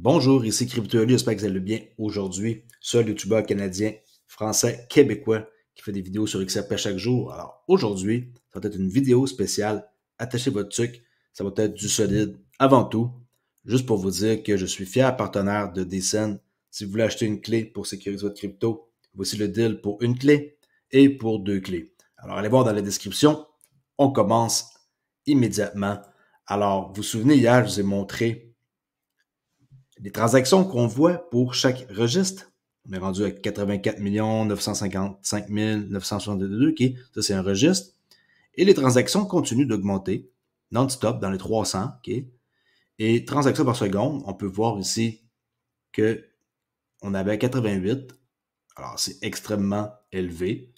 Bonjour, ici CryptoLi, j'espère que vous allez bien aujourd'hui. Seul youtubeur canadien, français, québécois qui fait des vidéos sur XRP chaque jour. Alors aujourd'hui, ça va être une vidéo spéciale. Attachez votre truc, ça va être du solide avant tout. Juste pour vous dire que je suis fier partenaire de Descent. Si vous voulez acheter une clé pour sécuriser votre crypto, voici le deal pour une clé et pour deux clés. Alors allez voir dans la description, on commence immédiatement. Alors, vous vous souvenez, hier, je vous ai montré les transactions qu'on voit pour chaque registre, on est rendu à 84 955 962, qui, ça c'est un registre, et les transactions continuent d'augmenter non-stop dans les 300, OK? Et transactions par seconde, on peut voir ici que on avait 88. Alors, c'est extrêmement élevé.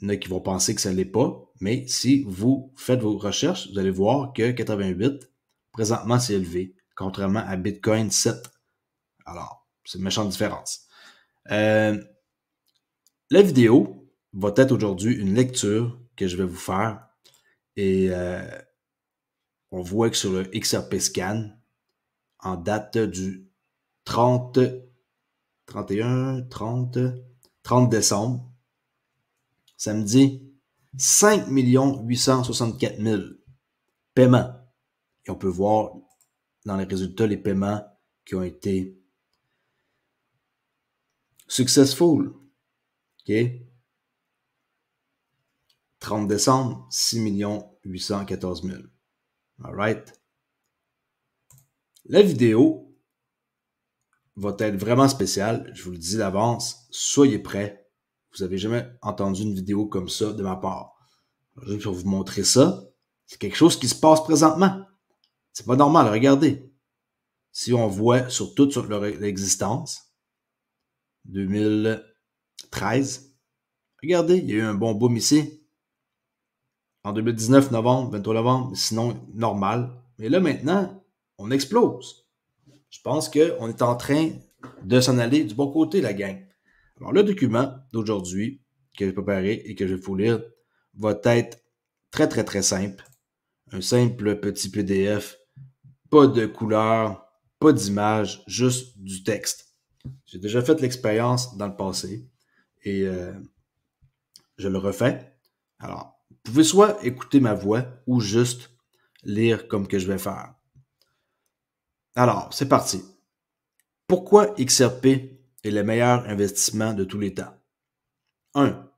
Il y en a qui vont penser que ça ne l'est pas, mais si vous faites vos recherches, vous allez voir que 88, présentement, c'est élevé contrairement à Bitcoin 7. Alors, c'est une méchante différence. Euh, la vidéo va être aujourd'hui une lecture que je vais vous faire. Et euh, on voit que sur le XRP scan, en date du 30, 31, 30, 30 décembre, samedi, 5 864 000 paiements. Et on peut voir dans les résultats, les paiements qui ont été successful. OK? 30 décembre, 6 814 000. All right. La vidéo va être vraiment spéciale. Je vous le dis d'avance. Soyez prêts. Vous n'avez jamais entendu une vidéo comme ça de ma part. je vais vous montrer ça. C'est quelque chose qui se passe présentement. C'est pas normal, regardez. Si on voit sur toute sur leur 2013, regardez, il y a eu un bon boom ici. En 2019, novembre, 23 novembre, sinon normal. Mais là maintenant, on explose. Je pense qu'on est en train de s'en aller du bon côté, la gang. Alors, le document d'aujourd'hui que j'ai préparé et que je vais vous lire va être très, très, très simple. Un simple petit PDF pas de couleur, pas d'image, juste du texte. J'ai déjà fait l'expérience dans le passé et euh, je le refais. Alors, vous pouvez soit écouter ma voix ou juste lire comme que je vais faire. Alors, c'est parti. Pourquoi XRP est le meilleur investissement de tous les temps? 1.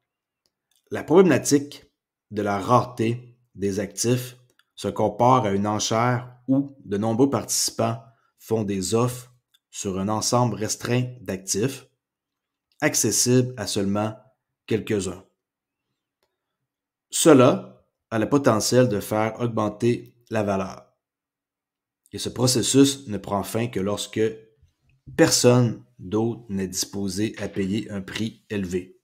La problématique de la rareté des actifs se compare à une enchère où de nombreux participants font des offres sur un ensemble restreint d'actifs, accessibles à seulement quelques-uns. Cela a le potentiel de faire augmenter la valeur. Et ce processus ne prend fin que lorsque personne d'autre n'est disposé à payer un prix élevé.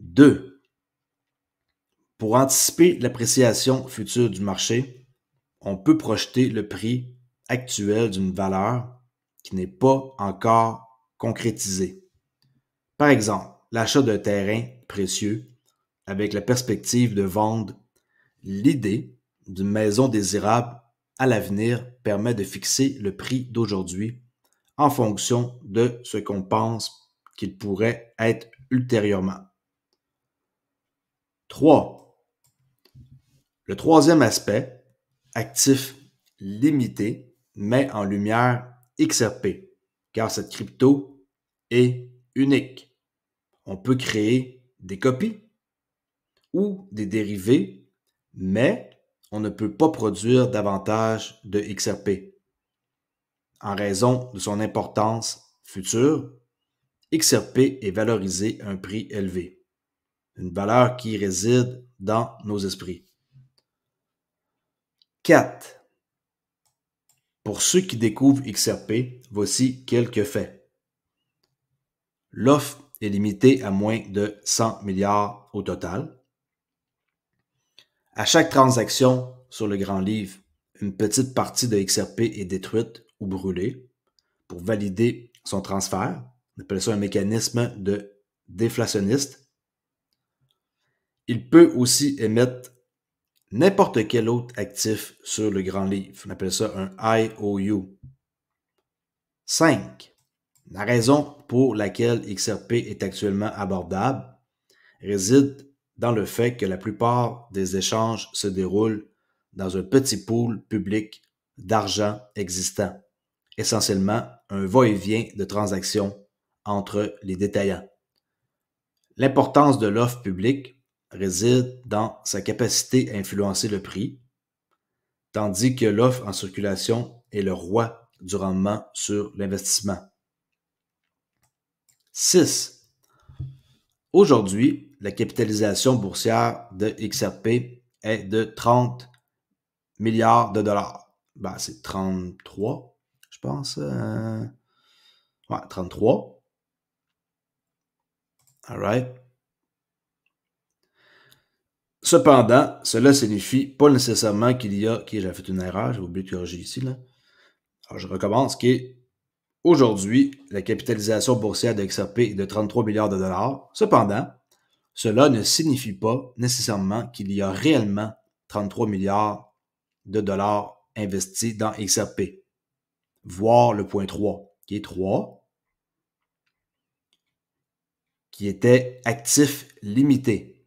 2. Pour anticiper l'appréciation future du marché, on peut projeter le prix actuel d'une valeur qui n'est pas encore concrétisée. Par exemple, l'achat d'un terrain précieux avec la perspective de vendre l'idée d'une maison désirable à l'avenir permet de fixer le prix d'aujourd'hui en fonction de ce qu'on pense qu'il pourrait être ultérieurement. 3. Le troisième aspect, actif limité, met en lumière XRP, car cette crypto est unique. On peut créer des copies ou des dérivés, mais on ne peut pas produire davantage de XRP. En raison de son importance future, XRP est valorisé à un prix élevé, une valeur qui réside dans nos esprits. 4. Pour ceux qui découvrent XRP, voici quelques faits. L'offre est limitée à moins de 100 milliards au total. À chaque transaction sur le grand livre, une petite partie de XRP est détruite ou brûlée pour valider son transfert. On appelle ça un mécanisme de déflationniste. Il peut aussi émettre n'importe quel autre actif sur le grand livre. On appelle ça un IOU. 5. La raison pour laquelle XRP est actuellement abordable réside dans le fait que la plupart des échanges se déroulent dans un petit pool public d'argent existant, essentiellement un va-et-vient de transactions entre les détaillants. L'importance de l'offre publique réside dans sa capacité à influencer le prix, tandis que l'offre en circulation est le roi du rendement sur l'investissement. 6. Aujourd'hui, la capitalisation boursière de XRP est de 30 milliards de dollars. Ben, c'est 33, je pense. Euh, ouais, 33. All right. Cependant, cela signifie pas nécessairement qu'il y a, qui j'ai fait une erreur, j'ai oublié de corriger ici, là. Alors, je recommence, qui aujourd'hui la capitalisation boursière de XRP est de 33 milliards de dollars. Cependant, cela ne signifie pas nécessairement qu'il y a réellement 33 milliards de dollars investis dans XRP. Voir le point 3, qui est 3, qui était actif limité.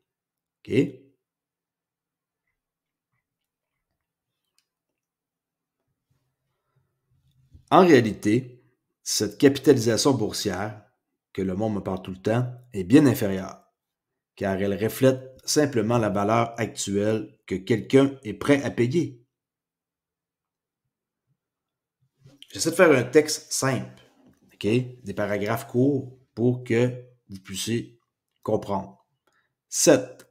OK En réalité, cette capitalisation boursière, que le monde me parle tout le temps, est bien inférieure, car elle reflète simplement la valeur actuelle que quelqu'un est prêt à payer. J'essaie de faire un texte simple, des paragraphes courts pour que vous puissiez comprendre. 7.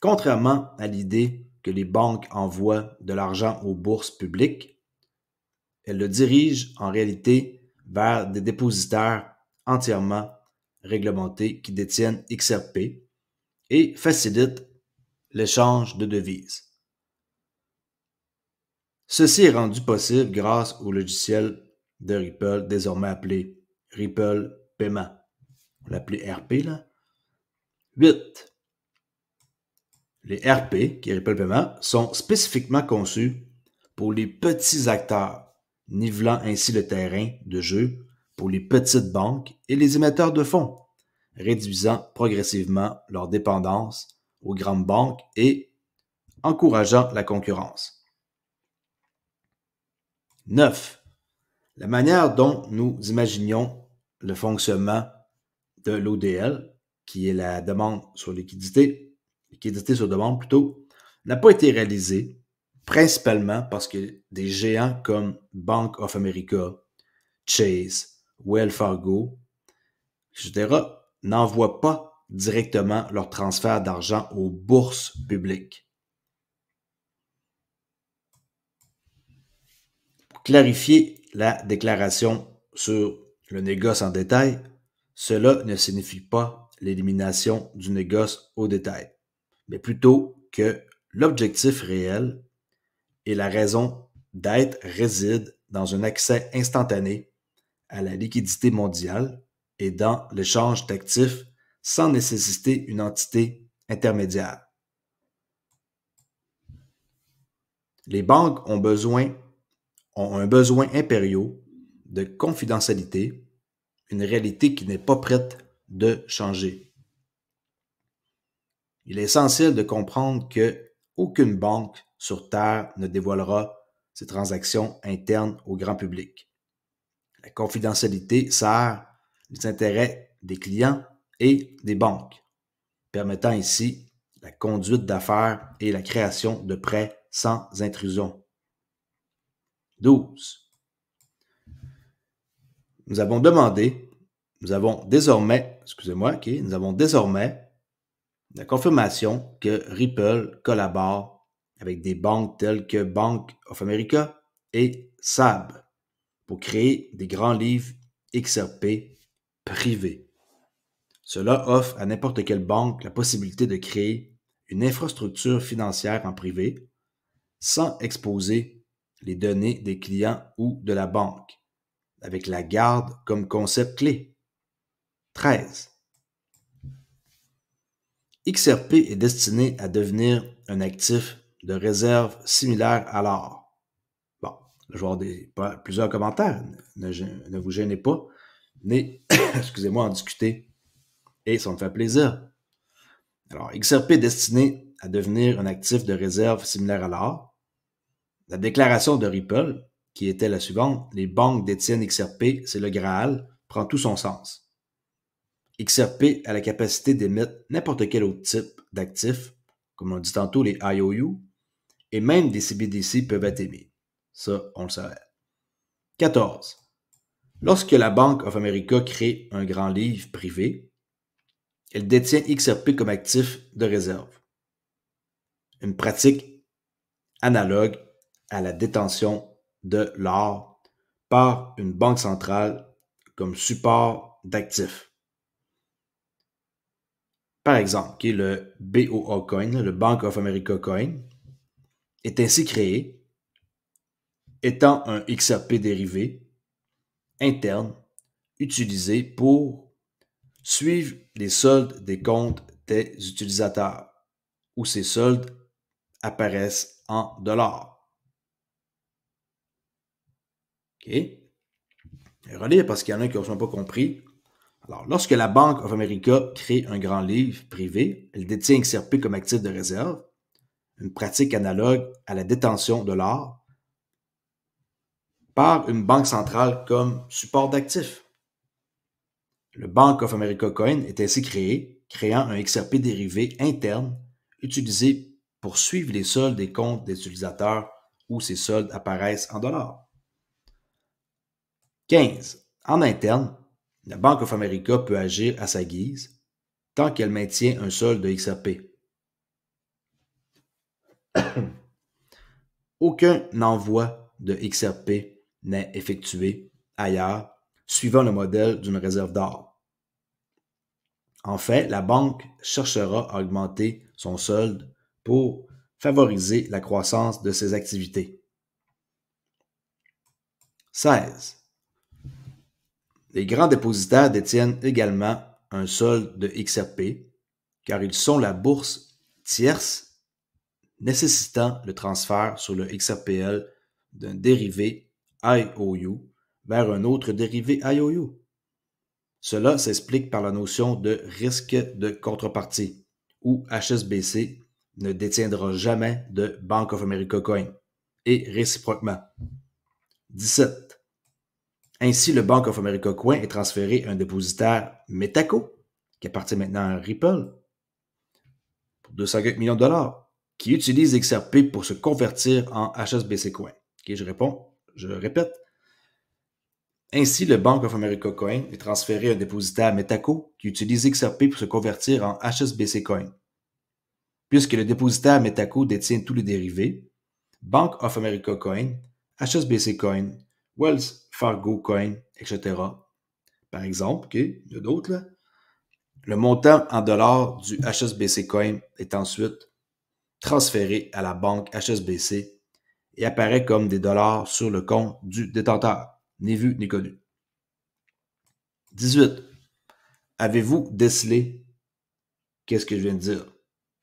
Contrairement à l'idée que les banques envoient de l'argent aux bourses publiques, elle le dirige en réalité vers des dépositaires entièrement réglementés qui détiennent XRP et facilite l'échange de devises. Ceci est rendu possible grâce au logiciel de Ripple, désormais appelé Ripple Payment, On l'appelait RP, là. 8. Les RP, qui est Ripple Payment, sont spécifiquement conçus pour les petits acteurs nivelant ainsi le terrain de jeu pour les petites banques et les émetteurs de fonds, réduisant progressivement leur dépendance aux grandes banques et encourageant la concurrence. 9. La manière dont nous imaginions le fonctionnement de l'ODL, qui est la demande sur liquidité, liquidité sur demande plutôt, n'a pas été réalisée principalement parce que des géants comme Bank of America, Chase, Wells Fargo, etc., n'envoient pas directement leur transfert d'argent aux bourses publiques. Pour clarifier la déclaration sur le négoce en détail, cela ne signifie pas l'élimination du négoce au détail, mais plutôt que l'objectif réel et la raison d'être réside dans un accès instantané à la liquidité mondiale et dans l'échange d'actifs sans nécessiter une entité intermédiaire. Les banques ont besoin, ont un besoin impérieux de confidentialité, une réalité qui n'est pas prête de changer. Il est essentiel de comprendre que aucune banque sur Terre ne dévoilera ses transactions internes au grand public. La confidentialité sert les intérêts des clients et des banques, permettant ainsi la conduite d'affaires et la création de prêts sans intrusion. 12. Nous avons demandé, nous avons désormais, excusez-moi, nous avons désormais la confirmation que Ripple collabore avec des banques telles que Bank of America et SAB pour créer des grands livres XRP privés. Cela offre à n'importe quelle banque la possibilité de créer une infrastructure financière en privé sans exposer les données des clients ou de la banque, avec la garde comme concept clé. 13. XRP est destiné à devenir un actif de réserve similaire à l'or. Bon, je vais avoir plusieurs commentaires. Ne, vous gênez pas. Mais, excusez-moi, en discuter. Et ça me fait plaisir. Alors, XRP destiné à devenir un actif de réserve similaire à l'or. La déclaration de Ripple, qui était la suivante, les banques détiennent XRP, c'est le Graal, prend tout son sens. XRP a la capacité d'émettre n'importe quel autre type d'actif, comme on dit tantôt les IOU, et même des CBDC peuvent être émis. Ça, on le savait. 14. Lorsque la Bank of America crée un grand livre privé, elle détient XRP comme actif de réserve. Une pratique analogue à la détention de l'or par une banque centrale comme support d'actifs. Par exemple, qui est le BOA Coin, le Bank of America Coin, est ainsi créé, étant un XRP dérivé interne utilisé pour suivre les soldes des comptes des utilisateurs, où ces soldes apparaissent en dollars. OK? Relire parce qu'il y en a qui n'ont pas compris. Alors, lorsque la Banque of America crée un grand livre privé, elle détient XRP comme actif de réserve une pratique analogue à la détention de l'or par une banque centrale comme support d'actifs. Le Bank of America Coin est ainsi créé, créant un XRP dérivé interne utilisé pour suivre les soldes des comptes des utilisateurs où ces soldes apparaissent en dollars. 15. En interne, la Bank of America peut agir à sa guise tant qu'elle maintient un solde de XRP. Aucun envoi de XRP n'est effectué ailleurs, suivant le modèle d'une réserve d'or. En fait, la banque cherchera à augmenter son solde pour favoriser la croissance de ses activités. 16. Les grands dépositaires détiennent également un solde de XRP, car ils sont la bourse tierce nécessitant le transfert sur le XRPL d'un dérivé IOU vers un autre dérivé IOU. Cela s'explique par la notion de risque de contrepartie, où HSBC ne détiendra jamais de Bank of America Coin, et réciproquement. 17. Ainsi, le Bank of America Coin est transféré à un dépositaire Metaco, qui appartient maintenant à Ripple, pour 250 millions de dollars qui utilise XRP pour se convertir en HSBC Coin. je réponds, je répète. Ainsi, le Bank of America Coin est transféré à un dépositaire Metaco qui utilise XRP pour se convertir en HSBC Coin. Puisque le dépositaire Metaco détient tous les dérivés, Bank of America Coin, HSBC Coin, Wells Fargo Coin, etc. Par exemple, il y a d'autres Le montant en dollars du HSBC Coin est ensuite transférés à la banque HSBC et apparaît comme des dollars sur le compte du détenteur, ni vu ni connu. 18. Avez-vous décelé qu'est-ce que je viens de dire?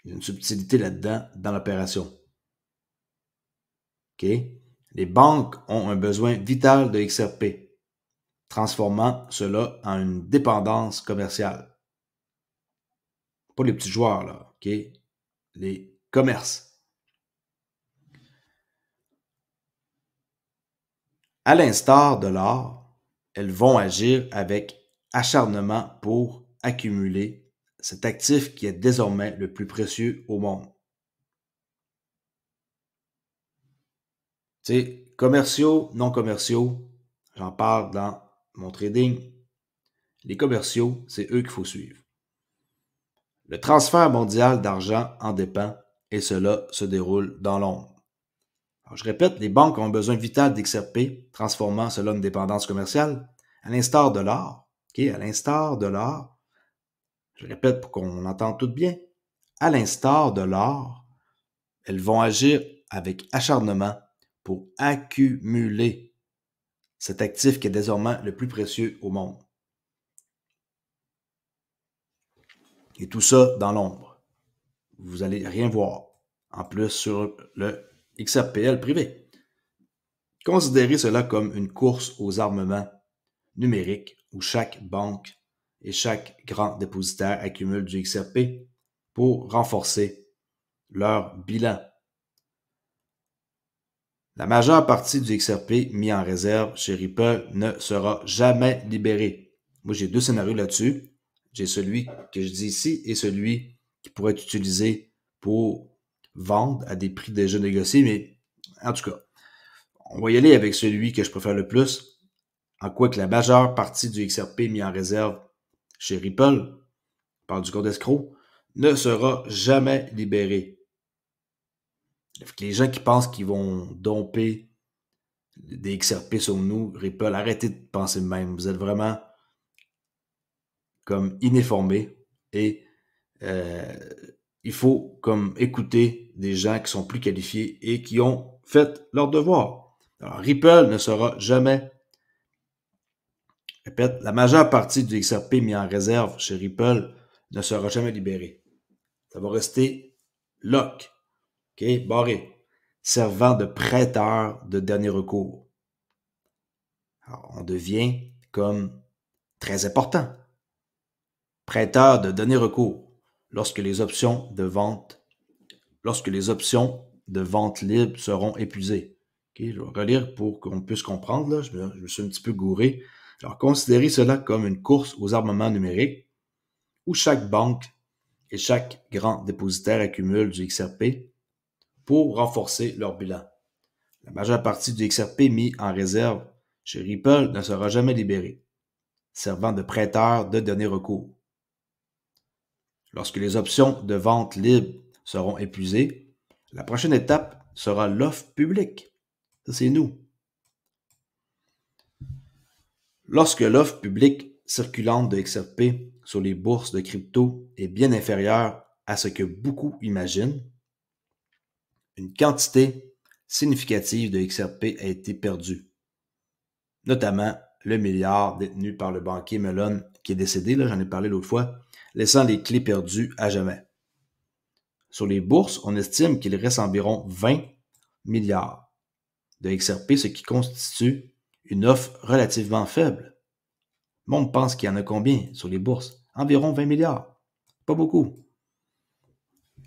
Il y a une subtilité là-dedans dans l'opération. OK? Les banques ont un besoin vital de XRP, transformant cela en une dépendance commerciale. Pas les petits joueurs, là, OK? Les commerce. À l'instar de l'or, elles vont agir avec acharnement pour accumuler cet actif qui est désormais le plus précieux au monde. Tu commerciaux, non commerciaux, j'en parle dans mon trading. Les commerciaux, c'est eux qu'il faut suivre. Le transfert mondial d'argent en dépend et cela se déroule dans l'ombre. je répète, les banques ont un besoin vital d'XRP, transformant cela en dépendance commerciale, à l'instar de l'or. À l'instar de l'or, je répète pour qu'on entende tout bien, à l'instar de l'or, elles vont agir avec acharnement pour accumuler cet actif qui est désormais le plus précieux au monde. Et tout ça dans l'ombre vous allez rien voir. En plus, sur le XRPL privé. Considérez cela comme une course aux armements numériques où chaque banque et chaque grand dépositaire accumule du XRP pour renforcer leur bilan. La majeure partie du XRP mis en réserve chez Ripple ne sera jamais libérée. Moi, j'ai deux scénarios là-dessus. J'ai celui que je dis ici et celui qui pourrait être utilisé pour vendre à des prix déjà négociés. Mais en tout cas, on va y aller avec celui que je préfère le plus, en quoi que la majeure partie du XRP mis en réserve chez Ripple, par du compte escroc, ne sera jamais libérée. Les gens qui pensent qu'ils vont domper des XRP sur nous, Ripple, arrêtez de penser même. Vous êtes vraiment comme inéformés et euh, il faut comme écouter des gens qui sont plus qualifiés et qui ont fait leur devoir. Alors, Ripple ne sera jamais, répète, la majeure partie du XRP mis en réserve chez Ripple ne sera jamais libérée. Ça va rester lock, barré, servant de prêteur de dernier recours. on devient comme très important. Prêteur de dernier recours lorsque les options de vente, lorsque les options de vente libre seront épuisées. je vais relire pour qu'on puisse comprendre. Je, me, suis un petit peu gouré. Alors, considérez cela comme une course aux armements numériques où chaque banque et chaque grand dépositaire accumule du XRP pour renforcer leur bilan. La majeure partie du XRP mis en réserve chez Ripple ne sera jamais libérée, servant de prêteur de données recours. Lorsque les options de vente libre seront épuisées, la prochaine étape sera l'offre publique. c'est nous. Lorsque l'offre publique circulante de XRP sur les bourses de crypto est bien inférieure à ce que beaucoup imaginent, une quantité significative de XRP a été perdue, notamment le milliard détenu par le banquier Melon qui est décédé, j'en ai parlé l'autre fois, laissant les clés perdues à jamais. Sur les bourses, on estime qu'il reste environ 20 milliards de XRP, ce qui constitue une offre relativement faible. Bon, on pense qu'il y en a combien sur les bourses? Environ 20 milliards. Pas beaucoup.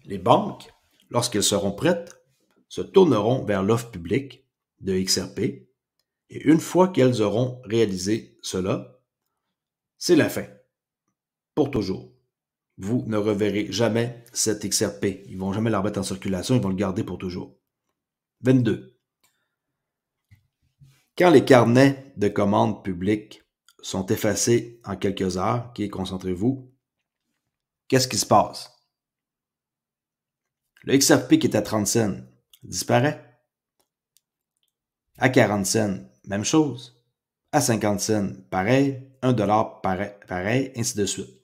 Les banques, lorsqu'elles seront prêtes, se tourneront vers l'offre publique de XRP et une fois qu'elles auront réalisé cela, c'est la fin. Pour toujours vous ne reverrez jamais cet XRP. Ils vont jamais le remettre en circulation, ils vont le garder pour toujours. 22. Quand les carnets de commandes publiques sont effacés en quelques heures, qui concentrez-vous, qu'est-ce qui se passe? Le XRP qui est à 30 cents disparaît. À 40 cents, même chose. À 50 cents, pareil. 1 dollar, pareil, ainsi de suite.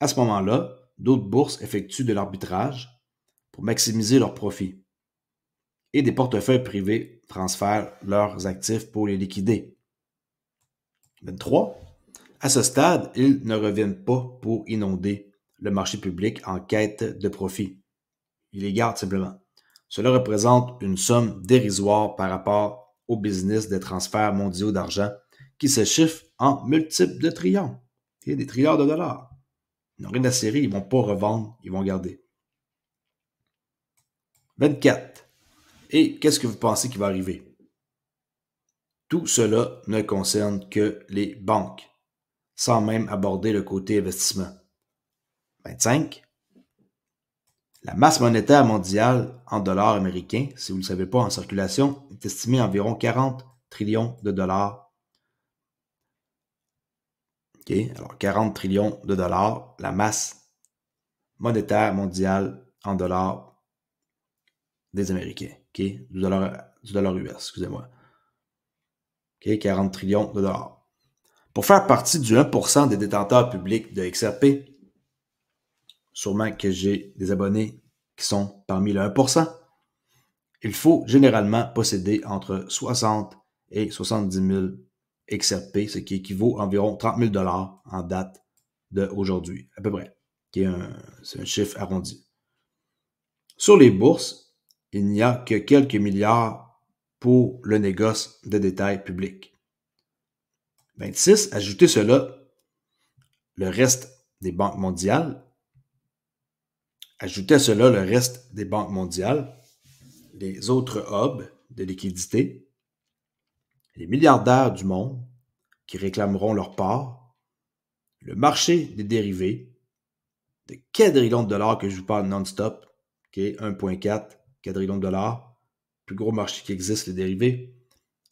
À ce moment-là, d'autres bourses effectuent de l'arbitrage pour maximiser leurs profits. Et des portefeuilles privés transfèrent leurs actifs pour les liquider. 23. À ce stade, ils ne reviennent pas pour inonder le marché public en quête de profit. Ils les gardent simplement. Cela représente une somme dérisoire par rapport au business des transferts mondiaux d'argent qui se chiffre en multiples de trillions et des trillions de dollars. Ils n'ont rien à serrer, ils vont pas revendre, ils vont garder. 24. Et qu'est-ce que vous pensez qui va arriver? Tout cela ne concerne que les banques, sans même aborder le côté investissement. 25. La masse monétaire mondiale en dollars américains, si vous ne le savez pas, en circulation, est estimée à environ 40 trillions de dollars alors, 40 trillions de dollars, la masse monétaire mondiale en dollars des Américains, ok, du, dollar, US, excusez-moi. Ok, 40 trillions de dollars. Pour faire partie du 1% des détenteurs publics de XRP, sûrement que j'ai des abonnés qui sont parmi le 1%, il faut généralement posséder entre 60 et 70 000 XRP, ce qui équivaut à environ 30 000 dollars en date d'aujourd'hui, à peu près, qui est un, chiffre arrondi. Sur les bourses, il n'y a que quelques milliards pour le négoce de détail public. 26, ajoutez cela, le reste des banques mondiales, ajoutez cela le reste des banques mondiales, les autres hubs de liquidité, les milliardaires du monde qui réclameront leur part, le marché des dérivés, de quadrillions de dollars que je vous parle non-stop, qui est 1,4 quadrillions de dollars, plus gros marché qui existe, les dérivés,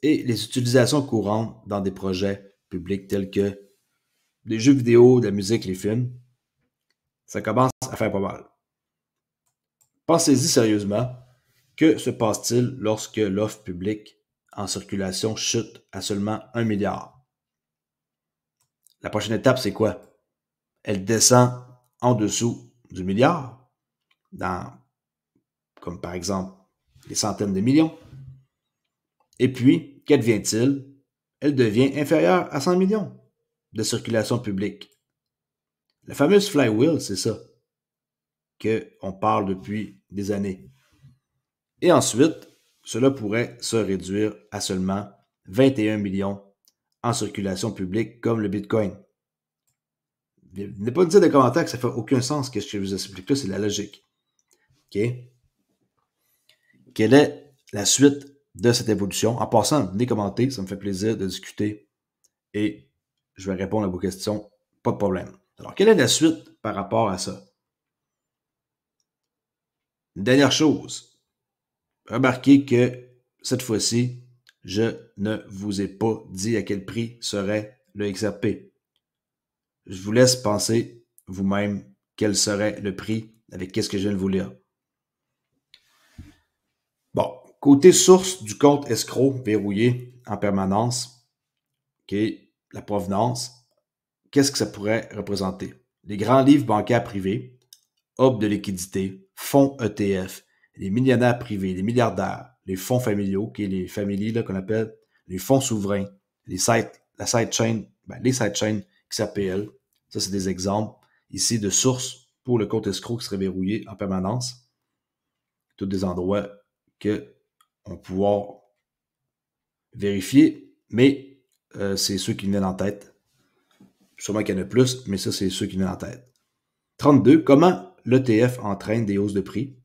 et les utilisations courantes dans des projets publics tels que les jeux vidéo, de la musique, les films. Ça commence à faire pas mal. Pensez-y sérieusement. Que se passe-t-il lorsque l'offre publique en circulation chute à seulement un milliard. La prochaine étape, c'est quoi? Elle descend en dessous du milliard, dans, comme par exemple les centaines de millions. Et puis, qu'advient-il? Elle devient inférieure à 100 millions de circulation publique. La fameuse flywheel, c'est ça, qu'on parle depuis des années. Et ensuite, cela pourrait se réduire à seulement 21 millions en circulation publique comme le Bitcoin. N'est pas dire de commentaires que ça fait aucun sens que ce que je vous explique là, c'est la logique. OK? Quelle est la suite de cette évolution? En passant, venez commenter, ça me fait plaisir de discuter et je vais répondre à vos questions, pas de problème. Alors, quelle est la suite par rapport à ça? dernière chose, remarquez que cette fois-ci, je ne vous ai pas dit à quel prix serait le XRP. Je vous laisse penser vous-même quel serait le prix avec qu'est-ce que je viens de vous lire. Bon, côté source du compte escroc verrouillé en permanence, ok, la provenance, qu'est-ce que ça pourrait représenter? Les grands livres bancaires privés, hubs de liquidité, fonds ETF, les millionnaires privés, les milliardaires, les fonds familiaux, qui est les familles qu'on appelle les fonds souverains, les sites, la sidechain, ben, les sidechains qui s'appellent. Ça, c'est des exemples ici de sources pour le compte escroc qui serait verrouillé en permanence. Tous des endroits que on pouvoir vérifier, mais euh, c'est ceux qui viennent en tête. Sûrement qu'il y en a plus, mais ça, c'est ceux qui viennent en tête. 32. Comment l'ETF entraîne des hausses de prix?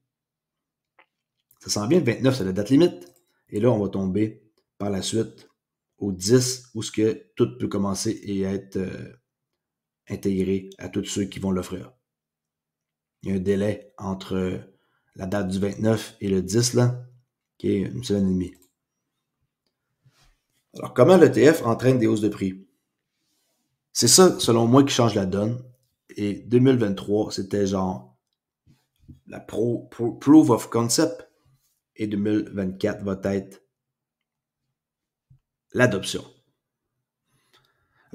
Ça sent bien, le 29, c'est la date limite. Et là, on va tomber par la suite au 10, où ce que tout peut commencer et être euh, intégré à tous ceux qui vont l'offrir. Il y a un délai entre euh, la date du 29 et le 10, là, qui est une semaine et demie. Alors, comment l'ETF entraîne des hausses de prix? C'est ça, selon moi, qui change la donne. Et 2023, c'était genre la proof of concept et 2024 va être l'adoption.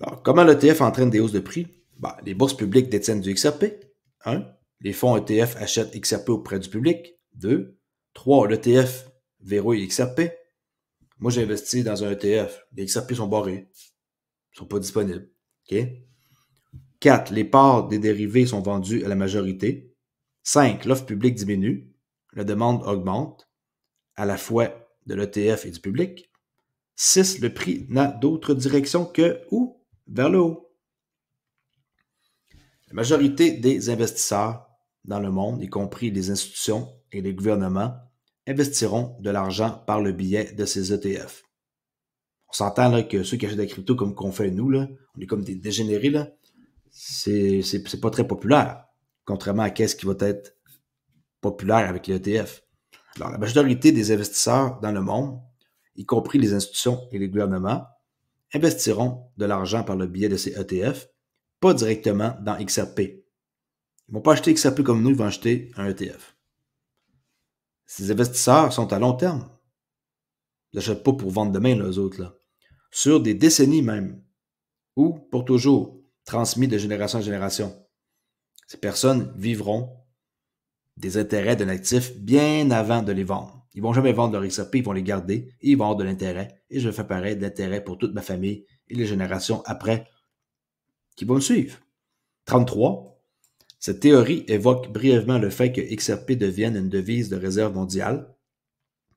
Alors, comment l'ETF entraîne des hausses de prix? Ben, les bourses publiques détiennent du XRP. 1. Les fonds ETF achètent XRP auprès du public. 2. 3. L'ETF verrouille XRP. Moi, j'ai investi dans un ETF. Les XRP sont barrés. Ils sont pas disponibles. OK? 4. Les parts des dérivés sont vendues à la majorité. 5. L'offre publique diminue. La demande augmente à la fois de l'ETF et du public. 6. Le prix n'a d'autre direction que ou Vers le haut. La majorité des investisseurs dans le monde, y compris les institutions et les gouvernements, investiront de l'argent par le biais de ces ETF. On s'entend que ceux qui achètent des cryptos crypto comme qu'on fait nous, là, on est comme des dégénérés, là, c'est pas très populaire, contrairement à ce qui va être populaire avec les e la majorité des investisseurs dans le monde, y compris les institutions et les gouvernements, investiront de l'argent par le biais de ces ETF, pas directement dans XRP. Ils ne vont pas acheter XRP comme nous, ils vont acheter un ETF. Ces investisseurs sont à long terme. Ils n'achètent pas pour vendre demain, les autres. Sur des décennies même, ou pour toujours, transmis de génération en génération. Ces personnes vivront des intérêts d'un actif bien avant de les vendre. Ils vont jamais vendre leur XRP, ils vont les garder et ils vont avoir de l'intérêt. Et je fais pareil d'intérêt pour toute ma famille et les générations après qui vont me suivre. 33. Cette théorie évoque brièvement le fait que XRP devienne une devise de réserve mondiale,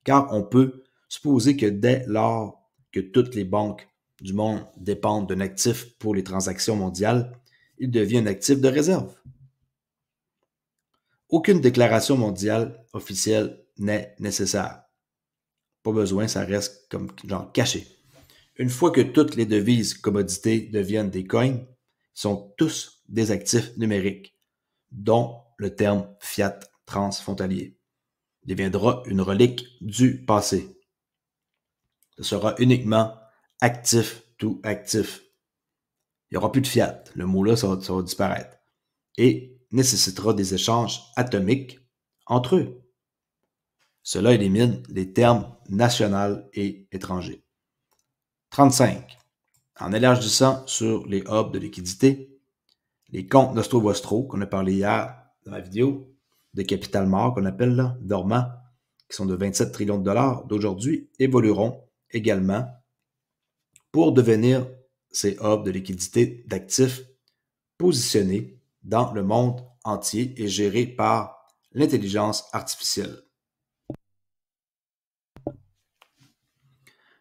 car on peut supposer que dès lors que toutes les banques du monde dépendent d'un actif pour les transactions mondiales, il devient un actif de réserve. Aucune déclaration mondiale officielle n'est nécessaire. Pas besoin, ça reste comme genre caché. Une fois que toutes les devises commodités deviennent des coins, ils sont tous des actifs numériques, dont le terme fiat transfrontalier deviendra une relique du passé. Ce sera uniquement actif tout actif. Il n'y aura plus de fiat. Le mot-là, ça, ça, va disparaître. Et nécessitera des échanges atomiques entre eux. Cela élimine les termes national et étranger. 35. En élargissant sur les hubs de liquidité, les comptes nostro vostro qu'on a parlé hier dans la vidéo, de capital mort qu'on appelle là, dormant, qui sont de 27 trillions de dollars d'aujourd'hui, évolueront également pour devenir ces hubs de liquidité d'actifs positionnés dans le monde entier et géré par l'intelligence artificielle.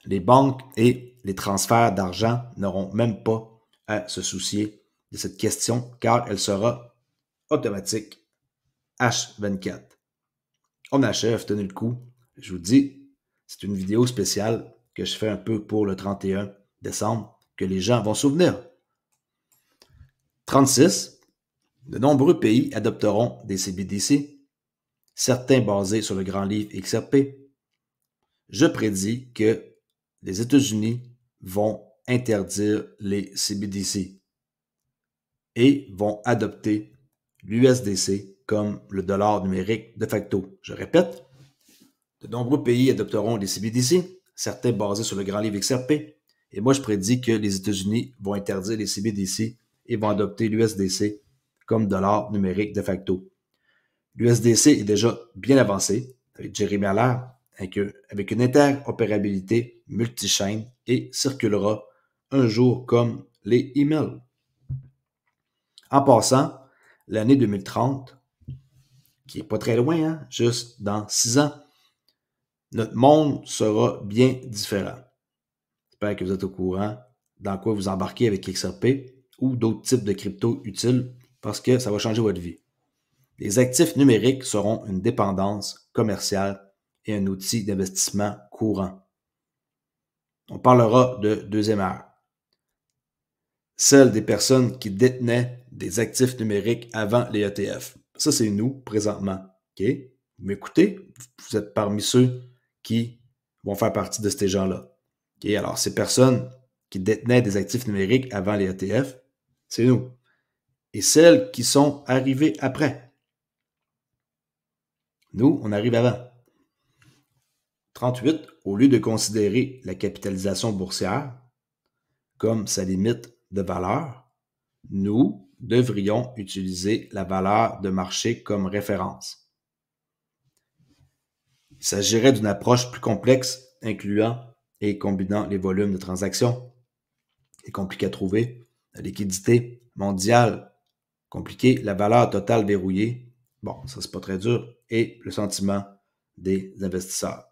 Les banques et les transferts d'argent n'auront même pas à se soucier de cette question car elle sera automatique H24. On achève, tenez le coup. Je vous dis, c'est une vidéo spéciale que je fais un peu pour le 31 décembre que les gens vont souvenir. 36, de nombreux pays adopteront des CBDC, certains basés sur le Grand Livre XRP. Je prédis que les États-Unis vont interdire les CBDC et vont adopter l'USDC comme le dollar numérique de facto. Je répète, de nombreux pays adopteront les CBDC, certains basés sur le Grand Livre XRP. Et moi, je prédis que les États-Unis vont interdire les CBDC et vont adopter l'USDC comme dollar numérique de facto. L'USDC est déjà bien avancé avec Jerry Miller avec, une interopérabilité multi et circulera un jour comme les emails. En passant, l'année 2030, qui n'est pas très loin, hein, juste dans six ans, notre monde sera bien différent. J'espère que vous êtes au courant dans quoi vous embarquez avec XRP ou d'autres types de crypto utiles parce que ça va changer votre vie. Les actifs numériques seront une dépendance commerciale et un outil d'investissement courant. On parlera de deuxième heure. Celle des personnes qui détenaient des actifs numériques avant les ETF. Ça, c'est nous présentement. Ok Vous m'écoutez, vous êtes parmi ceux qui vont faire partie de ces gens-là. Ok Alors, ces personnes qui détenaient des actifs numériques avant les ETF, c'est nous et celles qui sont arrivées après. Nous, on arrive avant. 38. Au lieu de considérer la capitalisation boursière comme sa limite de valeur, nous devrions utiliser la valeur de marché comme référence. Il s'agirait d'une approche plus complexe incluant et combinant les volumes de transactions. Il est compliqué à trouver. La liquidité mondiale Compliqué, la valeur totale verrouillée. Bon, ça, c'est pas très dur. Et le sentiment des investisseurs.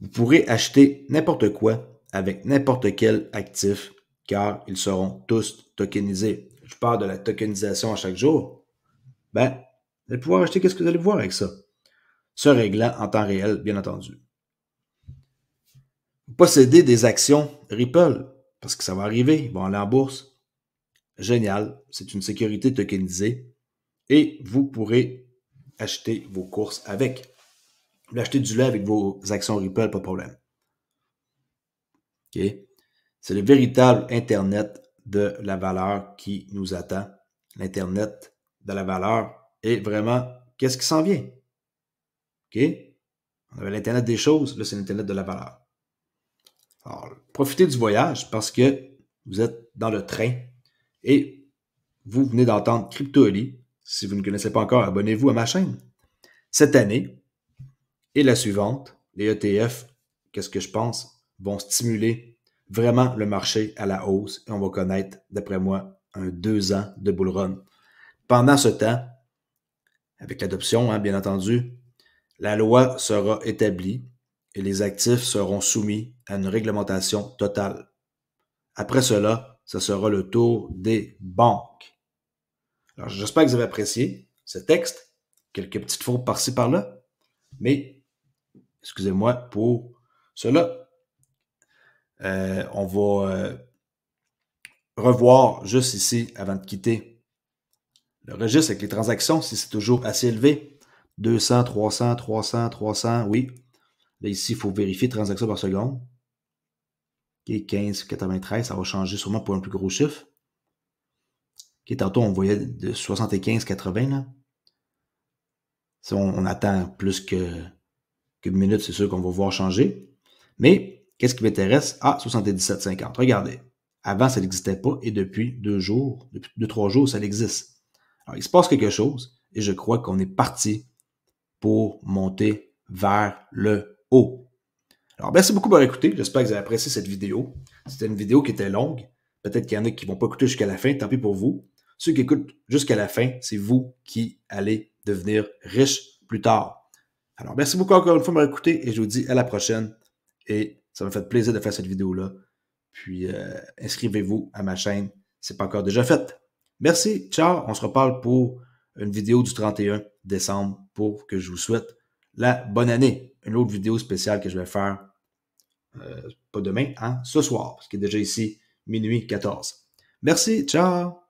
Vous pourrez acheter n'importe quoi avec n'importe quel actif car ils seront tous tokenisés. Je parle de la tokenisation à chaque jour. Ben, vous allez pouvoir acheter qu'est-ce que vous allez voir avec ça. Se réglant en temps réel, bien entendu posséder des actions Ripple, parce que ça va arriver, ils vont aller en bourse. Génial, c'est une sécurité tokenisée et vous pourrez acheter vos courses avec. Vous du lait avec vos actions Ripple, pas de problème. Ok, C'est le véritable Internet de la valeur qui nous attend. L'Internet de la valeur est vraiment qu'est-ce qui s'en vient. OK? On avait l'Internet des choses, là c'est l'Internet de la valeur. Alors, profitez du voyage parce que vous êtes dans le train et vous venez d'entendre CryptoEli. Si vous ne connaissez pas encore, abonnez-vous à ma chaîne. Cette année et la suivante, les ETF, qu'est-ce que je pense, vont stimuler vraiment le marché à la hausse et on va connaître, d'après moi, un deux ans de bull run. Pendant ce temps, avec l'adoption, hein, bien entendu, la loi sera établie et les actifs seront soumis à une réglementation totale. Après cela, ce sera le tour des banques. Alors, j'espère que vous avez apprécié ce texte. Quelques petites fautes par-ci par-là. Mais, excusez-moi pour cela. Euh, on va euh, revoir juste ici avant de quitter le registre avec les transactions, si c'est toujours assez élevé. 200, 300, 300, 300, oui. Là, ben, ici, il faut vérifier transaction par seconde. 15,93, 15, 93, ça va changer sûrement pour un plus gros chiffre. tantôt, on voyait de 75, 80. Là. Si on, attend plus que, que minutes, c'est sûr qu'on va voir changer. Mais qu'est-ce qui m'intéresse? Ah, 77,50. Regardez. Avant, ça n'existait pas et depuis deux jours, depuis deux, trois jours, ça existe. Alors, il se passe quelque chose et je crois qu'on est parti pour monter vers le Oh, Alors, merci beaucoup m'avoir écouté. J'espère que vous avez apprécié cette vidéo. C'était une vidéo qui était longue. Peut-être qu'il y en a qui ne vont pas écouter jusqu'à la fin, tant pis pour vous. Ceux qui écoutent jusqu'à la fin, c'est vous qui allez devenir riche plus tard. Alors, merci beaucoup encore une fois de m'avoir écouté et je vous dis à la prochaine. Et ça me fait plaisir de faire cette vidéo-là. Puis, euh, inscrivez-vous à ma chaîne. C'est pas encore déjà fait. Merci, ciao. On se reparle pour une vidéo du 31 décembre pour que je vous souhaite la bonne année. Une autre vidéo spéciale que je vais faire, euh, pas demain, hein, ce soir, parce qu'il est déjà ici, minuit 14. Merci, ciao!